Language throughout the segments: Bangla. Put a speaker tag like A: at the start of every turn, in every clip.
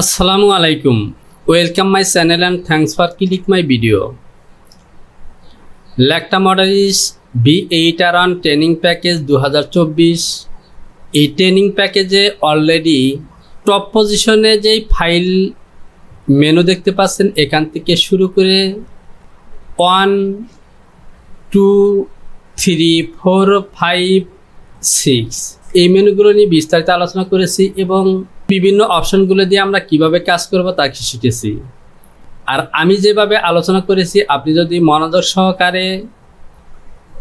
A: আসসালামু আলাইকুম welcome my channel and thanks for click my video Lectra Modaris B eight R on training package দু এই ট্রেনিং প্যাকেজে অলরেডি টপ পজিশনে যেই ফাইল মেনু দেখতে পাচ্ছেন এখান থেকে শুরু করে one two three four five six এই মেনুগুলো নিয়ে বিস্তারিত আলোচনা করেছি এবং বিভিন্ন অপশনগুলো দিয়ে আমরা কিভাবে কাজ করব তা শিখেছি আর আমি যেভাবে আলোচনা করেছি আপনি যদি মনোযোগ সহকারে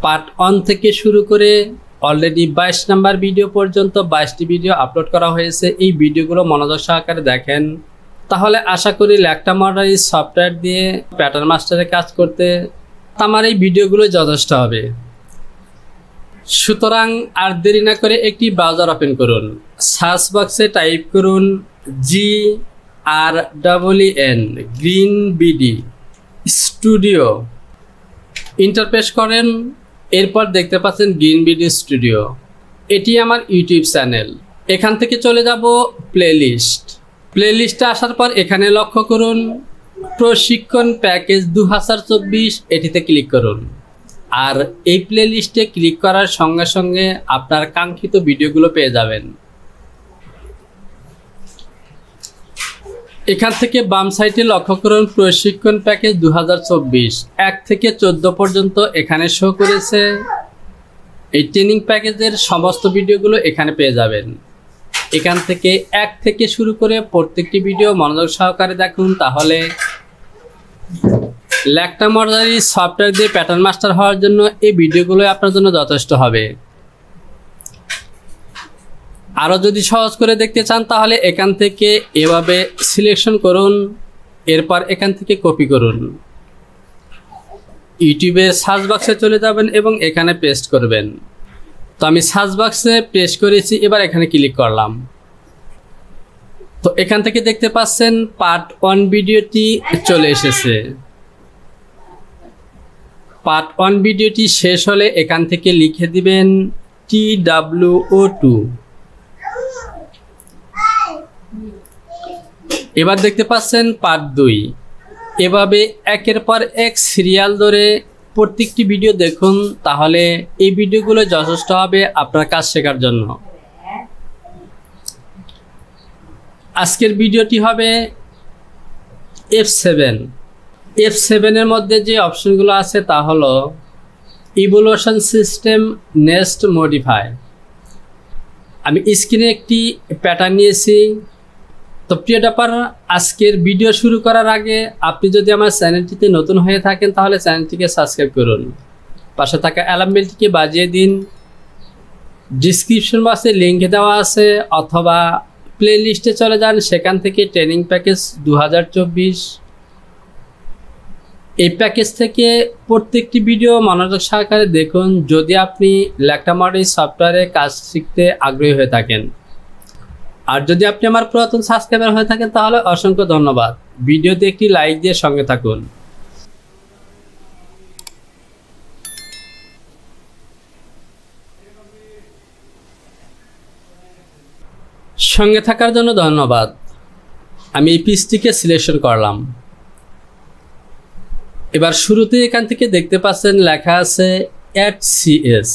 A: পার্ট ওয়ান থেকে শুরু করে অলরেডি বাইশ নাম্বার ভিডিও পর্যন্ত বাইশটি ভিডিও আপলোড করা হয়েছে এই ভিডিওগুলো মনোযোগ সহকারে দেখেন তাহলে আশা করি ল্যাকটা মডারি সফটওয়্যার দিয়ে প্যাটার্ন মাস্টারে কাজ করতে আমার এই ভিডিওগুলো যথেষ্ট হবে সুতরাং আর দেরি না করে একটি ব্রাউজার ওপেন করুন সার্চ বক্সে টাইপ করুন G R W N green BD studio enter press করেন এরপর দেখতে পাচ্ছেন গ্রিন বিডি স্টুডিও এটি আমার ইউটিউব চ্যানেল এখান থেকে চলে যাব প্লেলিস্ট প্লেলিস্টে আসার পর এখানে লক্ষ্য করুন প্রশিক্ষণ প্যাকেজ দু এটিতে ক্লিক করুন আর এই প্লেলিস্টে ক্লিক করার সঙ্গে সঙ্গে আপনার কাঙ্ক্ষিত ভিডিওগুলো পেয়ে যাবেন এখান থেকে বাম সাইটে লক্ষ্য করুন প্রশিক্ষণ প্যাকেজ দু এক থেকে চোদ্দ পর্যন্ত এখানে শো করেছে এই ট্রেনিং প্যাকেজের সমস্ত ভিডিওগুলো এখানে পেয়ে যাবেন এখান থেকে এক থেকে শুরু করে প্রত্যেকটি ভিডিও মনোযোগ সহকারে দেখুন তাহলে ল্যাকটা মর্জারি সফটওয়্যার দিয়ে প্যাটার্ন মাস্টার হওয়ার জন্য এই ভিডিওগুলো আপনার জন্য যথেষ্ট হবে আরও যদি সহজ করে দেখতে চান তাহলে এখান থেকে এভাবে সিলেকশন করুন এরপর এখান থেকে কপি করুন ইউটিউবে সার্চ বক্সে চলে যাবেন এবং এখানে পেস্ট করবেন তো আমি সার্চ বক্সে পেস্ট করেছি এবার এখানে ক্লিক করলাম তো এখান থেকে দেখতে পাচ্ছেন পার্ট ওয়ান ভিডিওটি চলে এসেছে পার্ট ওয়ান ভিডিওটি শেষ হলে এখান থেকে লিখে দিবেন টি ডাব্লিউ ও টু এবার দেখতে পাচ্ছেন পার্ট দুই এভাবে একের পর এক সিরিয়াল ধরে প্রত্যেকটি ভিডিও দেখুন তাহলে এই ভিডিওগুলো যথেষ্ট হবে আপনার কাজ শেখার জন্য আজকের ভিডিওটি হবে এফ সেভেন এফ সেভেনের মধ্যে যে অপশনগুলো আছে তা হলো ইভোলুশন সিস্টেম নেস্ট মডিফাই আমি স্ক্রিনে একটি প্যাটার্ন নিয়েছি তো প্রিয় ডাপার আজকের ভিডিও শুরু করার আগে আপনি যদি আমার চ্যানেলটিতে নতুন হয়ে থাকেন তাহলে চ্যানেলটিকে সাবস্ক্রাইব করুন পাশে থাকা অ্যালার্ম বেলটিকে বাজিয়ে দিন ডিসক্রিপশন বক্সে লিঙ্কে দেওয়া আছে অথবা প্লে লিস্টে চলে যান সেখান থেকে ট্রেনিং প্যাকেজ দু এই প্যাকেজ থেকে প্রত্যেকটি ভিডিও মনোযোগ সহকারে দেখুন যদি আপনি ল্যাকটামারি সফটওয়্যারে কাজ শিখতে আগ্রহী হয়ে থাকেন আর যদি আপনি আমার পুরাতন সাবস্ক্রাইবার হয়ে থাকেন তাহলে অসংখ্য ধন্যবাদ ভিডিওতে একটি লাইক দিয়ে সঙ্গে থাকুন সঙ্গে থাকার জন্য ধন্যবাদ আমি এই পিসটিকে সিলেকশন করলাম এবার শুরুতে এখান থেকে দেখতে পাচ্ছেন লেখা আছে অ্যাট সিএস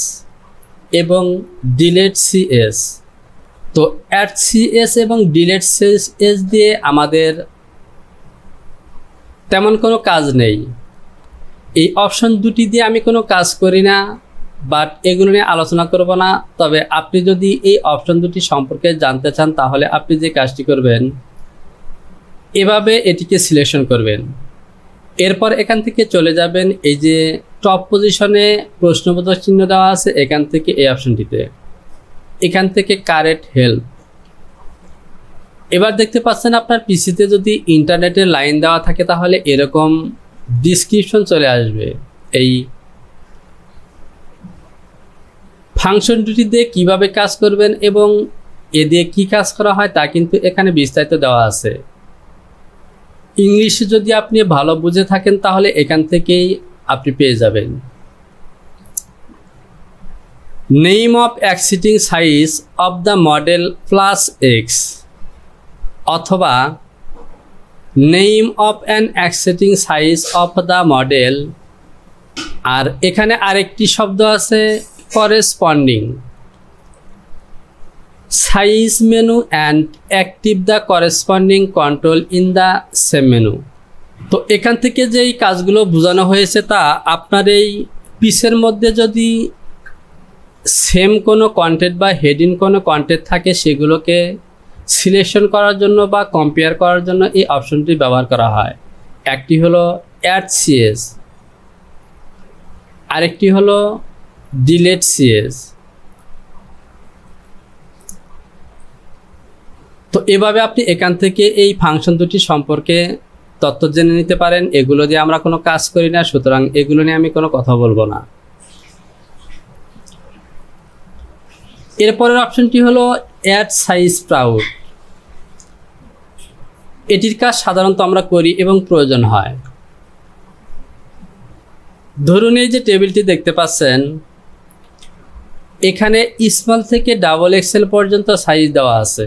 A: এবং ডিলেট সিএস তো অ্যাট সিএস এবং ডিলেট সিএস দিয়ে আমাদের তেমন কোনো কাজ নেই এই অপশন দুটি দিয়ে আমি কোনো কাজ করি না বাট এগুলো নিয়ে আলোচনা করব না তবে আপনি যদি এই অপশন দুটি সম্পর্কে জানতে চান তাহলে আপনি যে কাজটি করবেন এভাবে এটিকে সিলেকশন করবেন এরপর এখান থেকে চলে যাবেন এই যে টপ পজিশনে প্রশ্নবোধক চিহ্ন দেওয়া আছে এখান থেকে এই অপশনটিতে এখান থেকে কারেন্ট হেল্প এবার দেখতে পাচ্ছেন আপনার পিসিতে যদি ইন্টারনেটের লাইন দেওয়া থাকে তাহলে এরকম ডিসক্রিপশন চলে আসবে এই ফাংশন দুটিতে কিভাবে কাজ করবেন এবং এ দিয়ে কী কাজ করা হয় তা কিন্তু এখানে বিস্তারিত দেওয়া আছে ইংলিশ যদি আপনি ভালো বুঝে থাকেন তাহলে এখান থেকেই আপনি পেয়ে যাবেন name of existing size of the model plus X অথবা name of an existing size of the model আর এখানে আরেকটি শব্দ আছে corresponding size menu and active the corresponding control in the same menu তো এখান থেকে যেই কাজগুলো বোঝানো হয়েছে তা আপনার এই পিসের মধ্যে যদি সেম কোনো কন্টেন্ট বা হেডিং কোনো কন্টেন্ট থাকে সেগুলোকে সিলেকশন করার জন্য বা কম্পেয়ার করার জন্য এই অপশনটি ব্যবহার করা হয় একটি হলো অ্যাড সিএস আরেকটি হলো ডিলেট সিএস তো এভাবে আপনি এখান থেকে এই ফাংশন দুটি সম্পর্কে তথ্য জেনে নিতে পারেন এগুলো দিয়ে আমরা কোনো কাজ করি না সুতরাং এগুলো নিয়ে আমি কোনো কথা বলবো না এরপরের অপশনটি হলো অ্যাড সাইজ প্রাউড এটির কাজ সাধারণত আমরা করি এবং প্রয়োজন হয় ধরুন এই যে টেবিলটি দেখতে পাচ্ছেন এখানে স্মল থেকে ডাবল এক্সেল পর্যন্ত সাইজ দেওয়া আছে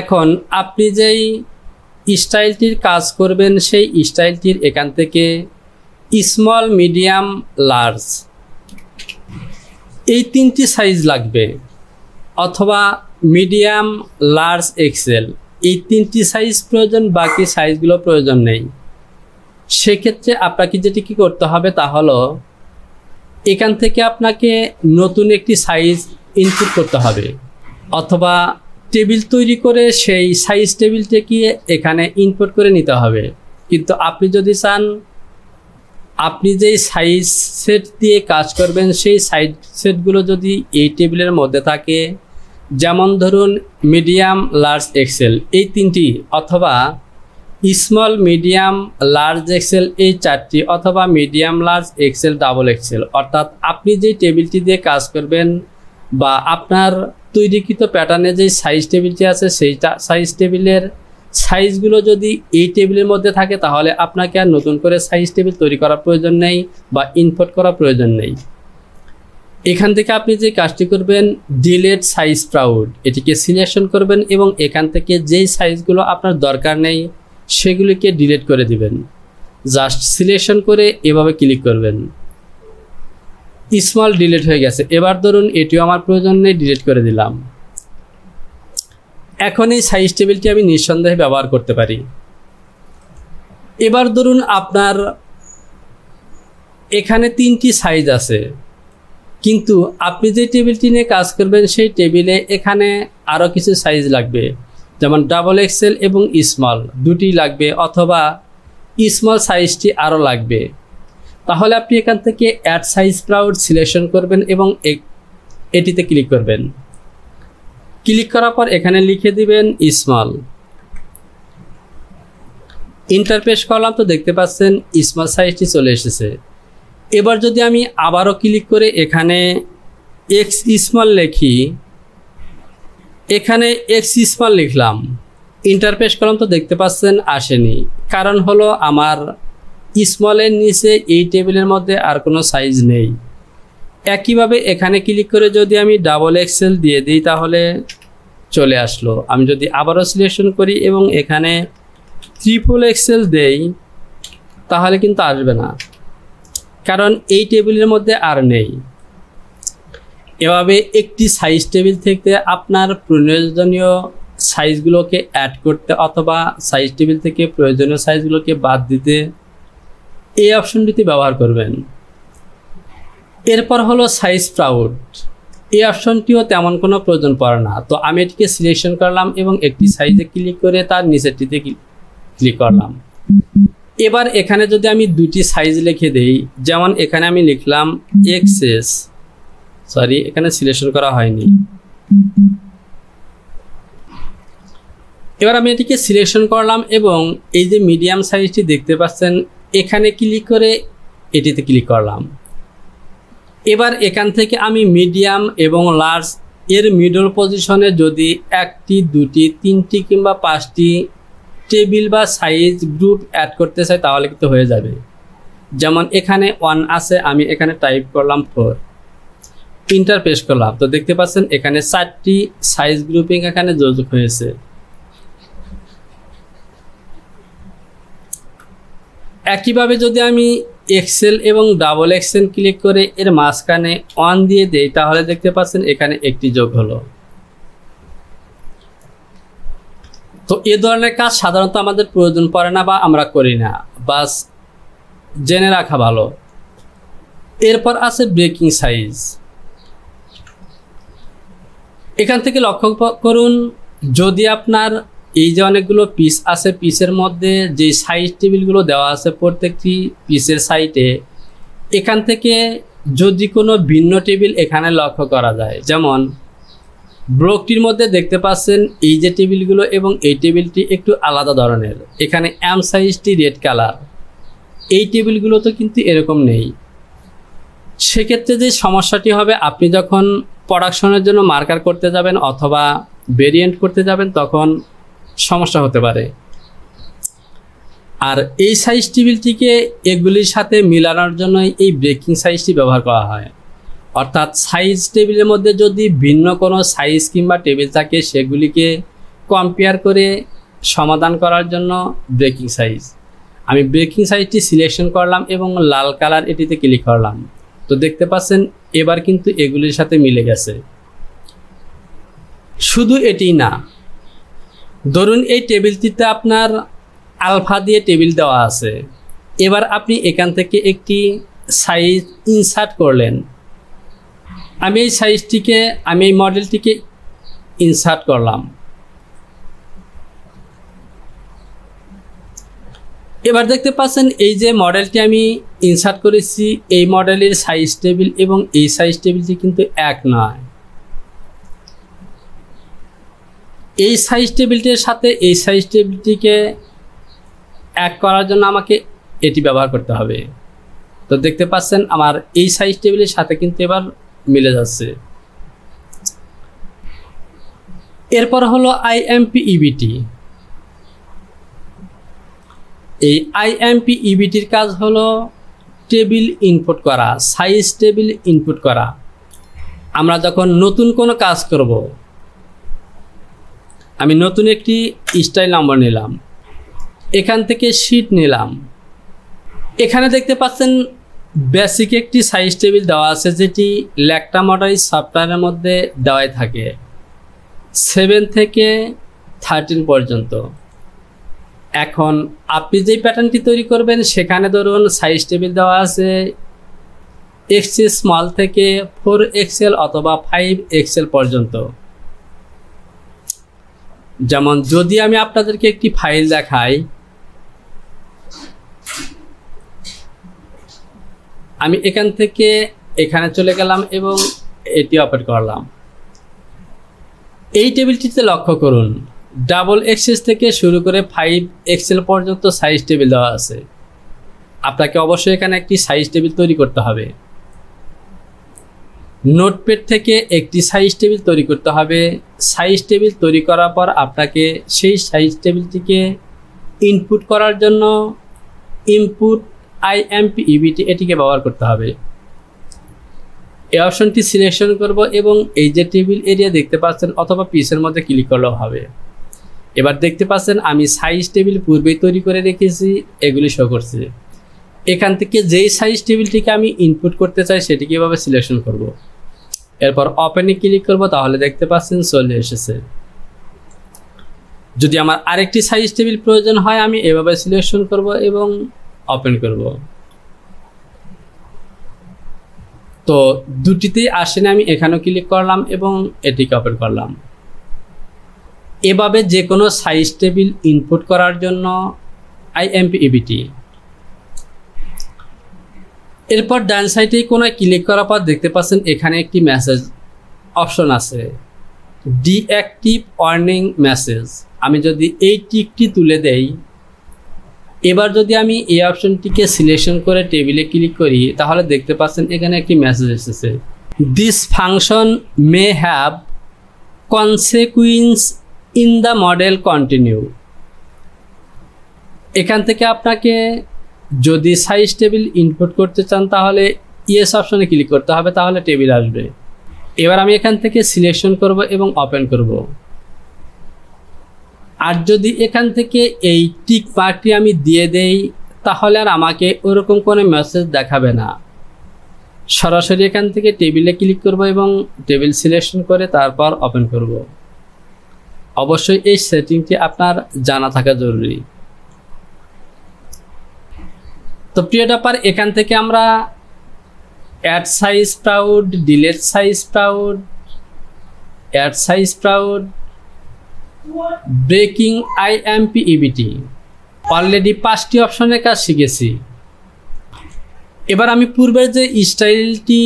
A: এখন আপনি যেই স্টাইলটির কাজ করবেন সেই স্টাইলটির এখান থেকে স্মল মিডিয়াম লার্জ এই তিনটি সাইজ লাগবে অথবা মিডিয়াম লার্জ এক্সেল এই তিনটি সাইজ প্রয়োজন বাকি সাইজগুলো প্রয়োজন নেই সেক্ষেত্রে আপনাকে যেটি কি করতে হবে তা হলো এখান থেকে আপনাকে নতুন একটি সাইজ ইনপুট করতে হবে অথবা টেবিল তৈরি করে সেই সাইজ টেবিলটাকে এখানে ইনপুট করে নিতে হবে কিন্তু আপনি যদি চান আপনি যেই সাইজ সেট দিয়ে কাজ করবেন সেই সাইজ সেটগুলো যদি এই টেবিলের মধ্যে থাকে যেমন ধরুন মিডিয়াম লার্জ এক্সেল এই তিনটি অথবা স্মল মিডিয়াম লার্জ এক্সেল এই চারটি অথবা medium large XL double XL অর্থাৎ আপনি যে টেবিলটি দিয়ে কাজ করবেন বা আপনার তৈরিকৃত প্যাটার্নে যে সাইজ টেবিলটি আছে সেইটা সাইজ টেবিলের সাইজগুলো যদি এই টেবিলের মধ্যে থাকে তাহলে আপনাকে আর নতুন করে সাইজ টেবিল তৈরি করার প্রয়োজন নেই বা ইনপুট করার প্রয়োজন নেই এখান থেকে আপনি যে কাজটি করবেন ডিলেট সাইজ প্রাউড এটিকে সিলেকশন করবেন এবং এখান থেকে যেই সাইজগুলো আপনার দরকার নেই সেগুলিকে ডিলেট করে দিবেন জাস্ট সিলেকশন করে এভাবে ক্লিক করবেন স্মল ডিলিট হয়ে গেছে এবার ধরুন এটিও আমার প্রয়োজন নেই ডিলিট করে দিলাম এখন এই সাইজ টেবিলটি আমি নিঃসন্দেহে ব্যবহার করতে পারি এবার ধরুন আপনার এখানে তিনটি সাইজ আছে কিন্তু আপনি যে টেবিলটি নিয়ে কাজ করবেন সেই টেবিলে এখানে আরও কিছু সাইজ লাগবে যেমন ডাবল এক্সেল এবং স্মল দুটি লাগবে অথবা স্মল সাইজটি আরও লাগবে তাহলে আপনি এখান থেকে অ্যাড সাইজ ক্লাউড সিলেকশন করবেন এবং এটিতে ক্লিক করবেন ক্লিক করার পর এখানে লিখে দিবেন স্মল ইন্টারপেস করলাম তো দেখতে পাচ্ছেন স্মল সাইজটি চলে এসেছে এবার যদি আমি আবারও ক্লিক করে এখানে এক্স স্মল লেখি এখানে এক্স স্মল লিখলাম ইন্টারপেস করলাম তো দেখতে পাচ্ছেন আসেনি কারণ হলো আমার স্মলের নিচে এই টেবিলের মধ্যে আর কোনো সাইজ নেই একইভাবে এখানে ক্লিক করে যদি আমি ডাবল এক্সেল দিয়ে দিই তাহলে চলে আসলো আমি যদি আবারও সিলেকশন করি এবং এখানে ট্রিপল এক্সেল দেই তাহলে কিন্তু আসবে না কারণ এই টেবিলের মধ্যে আর নেই এভাবে একটি সাইজ টেবিল থেকে আপনার প্রয়োজনীয় সাইজগুলোকে অ্যাড করতে অথবা সাইজ টেবিল থেকে প্রয়োজনীয় সাইজগুলোকে বাদ দিতে এই অপশনটিতে ব্যবহার করবেন এরপর হলো সাইজ প্রাউড এই অপশনটিও তেমন কোনো প্রয়োজন পড়ে না তো আমি এটিকে সিলেকশন করলাম এবং একটি সাইজে ক্লিক করে তার নিচেরটিতে ক্লিক করলাম এবার এখানে যদি আমি দুটি সাইজ লিখে দেই যেমন এখানে আমি লিখলাম এক্সেস সরি এখানে সিলেকশন করা হয়নি এবার আমি এটিকে সিলেকশন করলাম এবং এই যে মিডিয়াম সাইজটি দেখতে পাচ্ছেন এখানে ক্লিক করে এটিতে ক্লিক করলাম এবার এখান থেকে আমি মিডিয়াম এবং লার্জ এর মিডল পজিশনে যদি একটি দুটি তিনটি কিংবা পাঁচটি টেবিল বা সাইজ গ্রুপ অ্যাড করতে চাই তাহলে কিন্তু হয়ে যাবে যেমন এখানে ওয়ান আছে আমি এখানে টাইপ করলাম ফোর প্রিন্টার পেশ করলাম তো দেখতে পাচ্ছেন এখানে চারটি সাইজ গ্রুপিং এখানে যোগ হয়েছে একইভাবে যদি আমি এক্সেল এবং ডাবল এক্সেল ক্লিক করে এর মাঝখানে অন দিয়ে দেই তাহলে দেখতে পাচ্ছেন এখানে একটি যোগ হলো তো এ ধরনের কাজ সাধারণত আমাদের প্রয়োজন পড়ে না বা আমরা করি না বাস জেনে রাখা ভালো এরপর আছে ব্রেকিং সাইজ এখান থেকে লক্ষ্য করুন যদি আপনার এই যে অনেকগুলো পিস আছে পিসের মধ্যে যে সাইড টেবিলগুলো দেওয়া আছে প্রত্যেকটি পিসের সাইটে এখান থেকে যদি কোনো ভিন্ন টেবিল এখানে লক্ষ্য করা যায় যেমন ব্লকটির মধ্যে দেখতে পাচ্ছেন এই যে টেবিলগুলো এবং এই টেবিলটি একটু আলাদা ধরনের এখানে অ্যাম সাইজটি রেড কালার এই টেবিলগুলো তো কিন্তু এরকম নেই সেক্ষেত্রে যে সমস্যাটি হবে আপনি যখন প্রোডাকশনের জন্য মার্কার করতে যাবেন অথবা ভেরিয়েন্ট করতে যাবেন তখন সমস্যা হতে পারে আর এই সাইজ টেবিলটিকে এগুলির সাথে মিলানোর জন্য এই ব্রেকিং সাইজটি ব্যবহার করা হয় অর্থাৎ সাইজ টেবিলের মধ্যে যদি ভিন্ন কোনো সাইজ কিংবা টেবিল থাকে সেগুলিকে কম্পেয়ার করে সমাধান করার জন্য ব্রেকিং সাইজ আমি ব্রেকিং সাইজটি সিলেকশন করলাম এবং লাল কালার এটিতে ক্লিক করলাম তো দেখতে পাচ্ছেন এবার কিন্তু এগুলির সাথে মিলে গেছে শুধু এটি না ধরুন এই টেবিলটিতে আপনার আলফা দিয়ে টেবিল দেওয়া আছে এবার আপনি এখান থেকে একটি সাইজ ইনসার্ট করলেন আমি এই সাইজটিকে আমি এই মডেলটিকে ইনসার্ট করলাম এবার দেখতে পাচ্ছেন এই যে মডেলটি আমি ইনসার্ট করেছি এই মডেলের সাইজ টেবিল এবং এই সাইজ টেবিলটি কিন্তু এক নয় এই সাইজ টেবিলটির সাথে এই সাইজ টেবিলটিকে এক করার জন্য আমাকে এটি ব্যবহার করতে হবে তো দেখতে পাচ্ছেন আমার এই সাইজ টেবিলের সাথে কিন্তু এবার মিলে যাচ্ছে এরপর হলো আইএমপি ইবিটি e এই আইএমপি ইবিটির e কাজ হলো টেবিল ইনপুট করা সাইজ টেবিল ইনপুট করা আমরা যখন নতুন কোনো কাজ করব আমি নতুন একটি স্টাইল নাম্বার নিলাম এখান থেকে শিট নিলাম এখানে দেখতে পাচ্ছেন বেসিক একটি সাইজ টেবিল দেওয়া আছে যেটি ল্যাকটা মডারি সফটওয়্যারের মধ্যে দেওয়াই থাকে সেভেন থেকে থার্টিন পর্যন্ত এখন আপনি যেই প্যাটার্নটি তৈরি করবেন সেখানে ধরুন সাইজ টেবিল দেওয়া আছে এক্সএল স্মল থেকে ফোর এক্সেল অথবা ফাইভ এক্সেল পর্যন্ত যেমন যদি আমি আপনাদেরকে একটি ফাইল দেখাই আমি এখান থেকে এখানে চলে গেলাম এবং এটি অপেট করলাম এই টেবিলটিতে লক্ষ্য করুন ডাবল এক্সেস থেকে শুরু করে ফাইভ এক্সেল পর্যন্ত সাইজ টেবিল দেওয়া আছে আপনাকে অবশ্যই এখানে একটি সাইজ টেবিল তৈরি করতে হবে নোটপ্যাড থেকে একটি সাইজ টেবিল তৈরি করতে হবে সাইজ টেবিল তৈরি করার পর আপনাকে সেই সাইজ টেবিলটিকে ইনপুট করার জন্য ইনপুট আইএমপি ইবিটি এটিকে ব্যবহার করতে হবে এই অপশনটি সিলেকশন করব এবং এই যে টেবিল এরিয়া দেখতে পাচ্ছেন অথবা পিসের মধ্যে ক্লিক করলেও হবে এবার দেখতে পাচ্ছেন আমি সাইজ টেবিল পূর্বেই তৈরি করে রেখেছি এগুলি শো করছে এখান থেকে যেই সাইজ টেবিলটিকে আমি ইনপুট করতে চাই সেটি কীভাবে সিলেকশন করব। এরপর ওপেনে ক্লিক করব তাহলে দেখতে পাচ্ছেন চলে এসেছে যদি আমার আরেকটি সাইজ টেবিল প্রয়োজন হয় আমি এভাবে সিলেকশন করব এবং ওপেন করব তো দুটিতেই আসেন আমি এখানেও ক্লিক করলাম এবং এটিকে ওপেন করলাম এভাবে যে কোনো সাইজ টেবিল ইনপুট করার জন্য আইএমপি ইবিটি এরপর ডান সাইডে কোনো ক্লিক করার পর দেখতে পাচ্ছেন এখানে একটি মেসেজ অপশন আছে ডিঅ্যাক্টিভ ওয়ার্নিং মেসেজ আমি যদি এই টিকটি তুলে দেই এবার যদি আমি এই অপশনটিকে সিলেকশন করে টেবিলে ক্লিক করি তাহলে দেখতে পাচ্ছেন এখানে একটি মেসেজ এসেছে this function may have consequence in the model continue এখান থেকে আপনাকে যদি সাইজ টেবিল ইনপুট করতে চান তাহলে ইয়েস অপশনে ক্লিক করতে হবে তাহলে টেবিল আসবে এবার আমি এখান থেকে সিলেকশন করব এবং ওপেন করব আর যদি এখান থেকে এই টিক মার্কটি আমি দিয়ে দেই তাহলে আর আমাকে ওরকম কোনো মেসেজ দেখাবে না সরাসরি এখান থেকে টেবিলে ক্লিক করব এবং টেবিল সিলেকশন করে তারপর ওপেন করব অবশ্যই এই সেটিংটি আপনার জানা থাকা জরুরি তো প্রিয় ডাপার এখান থেকে আমরা add size proud delete size proud add size proud breaking I M P EBT already পাঁচটি অপশনের কাজ শিখেছি এবার আমি পূর্বের যে স্টাইলটি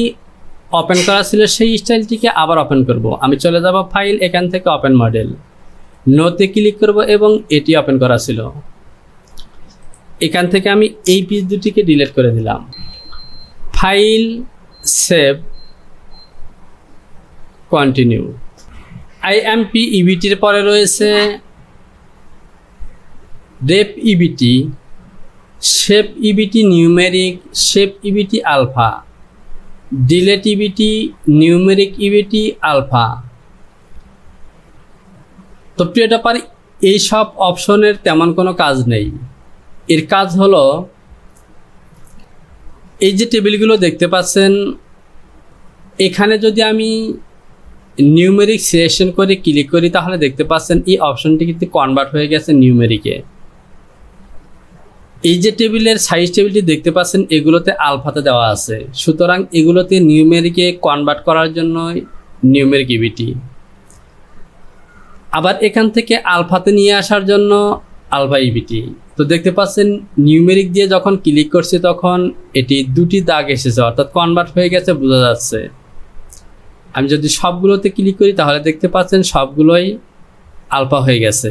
A: ওপেন করা ছিল সেই স্টাইলটিকে আবার ওপেন করব। আমি চলে যাব ফাইল এখান থেকে ওপেন মডেল নোতে ক্লিক করব এবং এটি ওপেন করা ছিল এখান থেকে আমি এই পিস দুটিকে ডিলিট করে দিলাম ফাইল সেভ কন্টিনিউ আইএমপি ইবিটির পরে রয়েছে rep EBT shape EBT numeric shape EBT alpha delete EBT numeric EBT alpha তো প্রিয়টাপার এইসব অপশনের তেমন কোনো কাজ নেই এর কাজ হলো এই যে টেবিলগুলো দেখতে পাচ্ছেন এখানে যদি আমি নিউমেরিক সিলেকশন করে ক্লিক করি তাহলে দেখতে পাচ্ছেন এই অপশনটি কিন্তু কনভার্ট হয়ে গেছে নিউমেরিকে এই যে টেবিলের সাইজ টেবিলটি দেখতে পাচ্ছেন এগুলোতে আলফাতে দেওয়া আছে সুতরাং এগুলোতে নিউমেরিকে কনভার্ট করার জন্য নিউমেরিক ইভিটি আবার এখান থেকে আলফাতে নিয়ে আসার জন্য আলফা তো দেখতে পাচ্ছেন নিউমেরিক দিয়ে যখন ক্লিক করছি তখন এটি দুটি দাগ এসেছে অর্থাৎ কনভার্ট হয়ে গেছে বোঝা যাচ্ছে আমি যদি সবগুলোতে ক্লিক করি তাহলে দেখতে পাচ্ছেন সবগুলোই আলফা হয়ে গেছে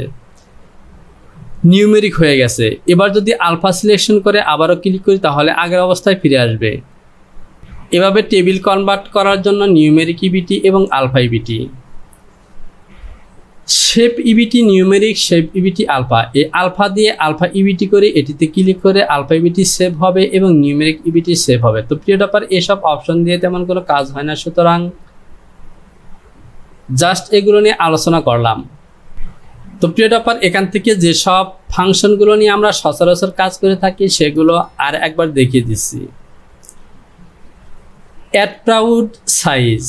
A: নিউমেরিক হয়ে গেছে এবার যদি আলফা সিলেকশন করে আবারও ক্লিক করি তাহলে আগের অবস্থায় ফিরে আসবে এভাবে টেবিল কনভার্ট করার জন্য নিউমেরিক ইবিটি এবং alpha EBT shape EBT numeric shape EBT alpha এই আলফা দিয়ে আলফা ইবিটি করে এটিতে ক্লিক করে আলফা ইবিটি সেভ হবে এবং নিউমেরিক ইবিটি সেভ হবে তো প্রিয় ডাপার এসব অপশন দিয়ে তেমন কোনো কাজ হয় না সুতরাং জাস্ট এগুলো নিয়ে আলোচনা করলাম তো প্রিয় ডাপার এখান থেকে যেসব ফাংশনগুলো নিয়ে আমরা সচরাচর কাজ করে থাকি সেগুলো আর একবার দেখিয়ে দিচ্ছি add proud size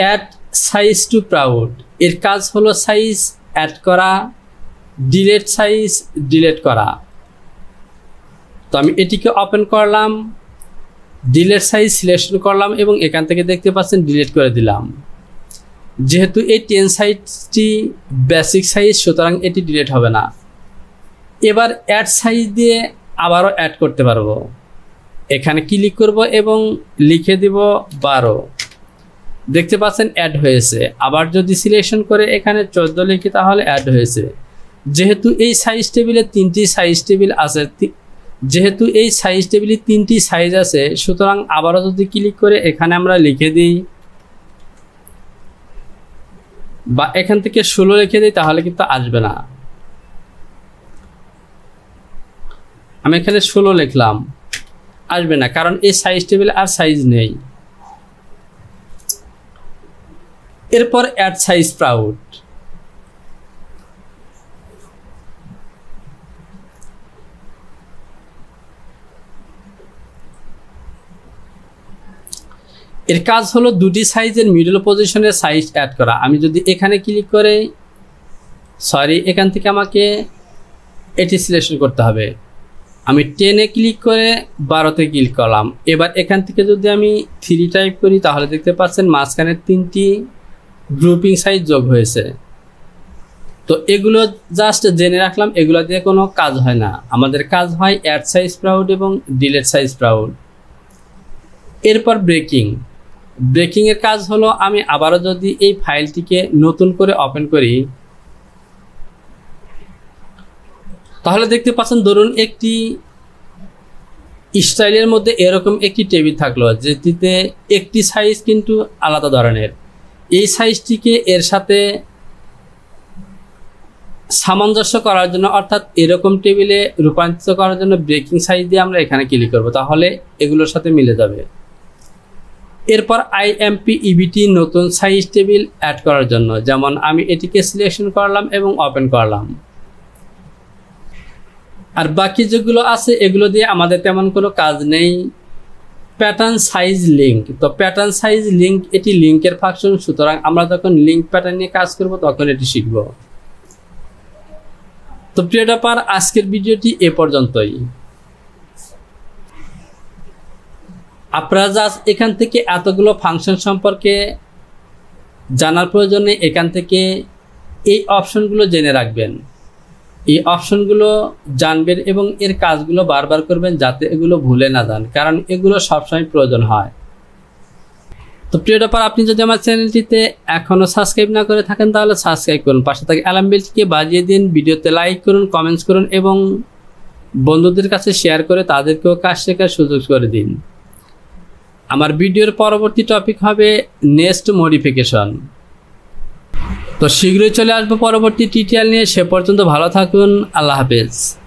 A: add size to proud এর কাজ হলো সাইজ অ্যাড করা ডিলেট সাইজ ডিলেট করা তো আমি এটিকে ওপেন করলাম ডিলেট সাইজ সিলেকশন করলাম এবং এখান থেকে দেখতে পাচ্ছেন ডিলেট করে দিলাম যেহেতু এই টেন সাইজটি বেসিক সাইজ সুতরাং এটি ডিলেট হবে না এবার অ্যাড সাইজ দিয়ে আবারও অ্যাড করতে পারবো এখানে ক্লিক করব এবং লিখে দিব বারো দেখতে পাচ্ছেন অ্যাড হয়েছে আবার যদি সিলেকশন করে এখানে চোদ্দ লিখি তাহলে অ্যাড হয়েছে যেহেতু এই সাইজ টেবিলে তিনটি সাইজ টেবিল আছে যেহেতু এই সাইজ টেবিলে তিনটি সাইজ আছে সুতরাং আবারও যদি ক্লিক করে এখানে আমরা লিখে দিই বা এখান থেকে ষোলো লিখে দিই তাহলে কিন্তু আসবে না আমি এখানে ষোলো লিখলাম আসবে না কারণ এই সাইজ টেবিল আর সাইজ নেই এরপর সাইজ স্প্রাউট এর কাজ হলো দুটি সাইজের মিডল পজিশনের সাইজ অ্যাড করা আমি যদি এখানে ক্লিক করে সরি এখান থেকে আমাকে এটি সিলেকশন করতে হবে আমি টেনে ক্লিক করে বারোতে ক্লিক করলাম এবার এখান থেকে যদি আমি থ্রি টাইপ করি তাহলে দেখতে পাচ্ছেন মাঝখানের তিনটি গ্রুপিং সাইজ জব হয়েছে তো এগুলো জাস্ট জেনে রাখলাম এগুলো দিয়ে কোনো কাজ হয় না আমাদের কাজ হয় অ্যাড সাইজ প্রাউড এবং ডিলেট সাইজ প্রাউড এরপর ব্রেকিং ব্রেকিংয়ের কাজ হলো আমি আবারও যদি এই ফাইলটিকে নতুন করে ওপেন করি তাহলে দেখতে পাচ্ছেন ধরুন একটি স্টাইলের মধ্যে এরকম একটি টেবিল থাকলো যেটিতে একটি সাইজ কিন্তু আলাদা ধরনের এই সাইজটিকে এর সাথে সামঞ্জস্য করার জন্য অর্থাৎ এরকম টেবিলে রূপান্তরিত করার জন্য ব্রেকিং সাইজ দিয়ে আমরা এখানে ক্লিক করব তাহলে এগুলোর সাথে মিলে যাবে এরপর পি ইবিটি e নতুন সাইজ টেবিল অ্যাড করার জন্য যেমন আমি এটিকে সিলেকশন করলাম এবং ওপেন করলাম আর বাকি যেগুলো আছে এগুলো দিয়ে আমাদের তেমন কোনো কাজ নেই প্যাটার্ন সাইজ লিঙ্ক তো প্যাটার্ন সাইজ লিঙ্ক এটি লিঙ্কের ফাংশন সুতরাং আমরা যখন লিঙ্ক প্যাটার্ন নিয়ে কাজ করব তখন এটি শিখব তো প্রিয় ডাপার আজকের ভিডিওটি এ পর্যন্তই আপনারা যা এখান থেকে এতগুলো ফাংশন সম্পর্কে জানার প্রয়োজনে এখান থেকে এই অপশনগুলো জেনে রাখবেন এই অপশনগুলো জানবেন এবং এর কাজগুলো বারবার করবেন যাতে এগুলো ভুলে না যান কারণ এগুলো সবসময় প্রয়োজন হয় তো প্রিয় ব্যাপার আপনি যদি আমার চ্যানেলটিতে এখনও সাবস্ক্রাইব না করে থাকেন তাহলে সাবস্ক্রাইব করুন পাশে থাকে অ্যালার্ম বেলটিকে বাজিয়ে দিন ভিডিওতে লাইক করুন কমেন্টস করুন এবং বন্ধুদের কাছে শেয়ার করে তাদেরকেও কাজ শেখার সুযোগ করে দিন আমার ভিডিওর পরবর্তী টপিক হবে নেক্সট মডিফিকেশন তো শীঘ্রই চলে আসবো পরবর্তী টিটিয়াল নিয়ে সে পর্যন্ত ভালো থাকুন আল্লাহ হাফেজ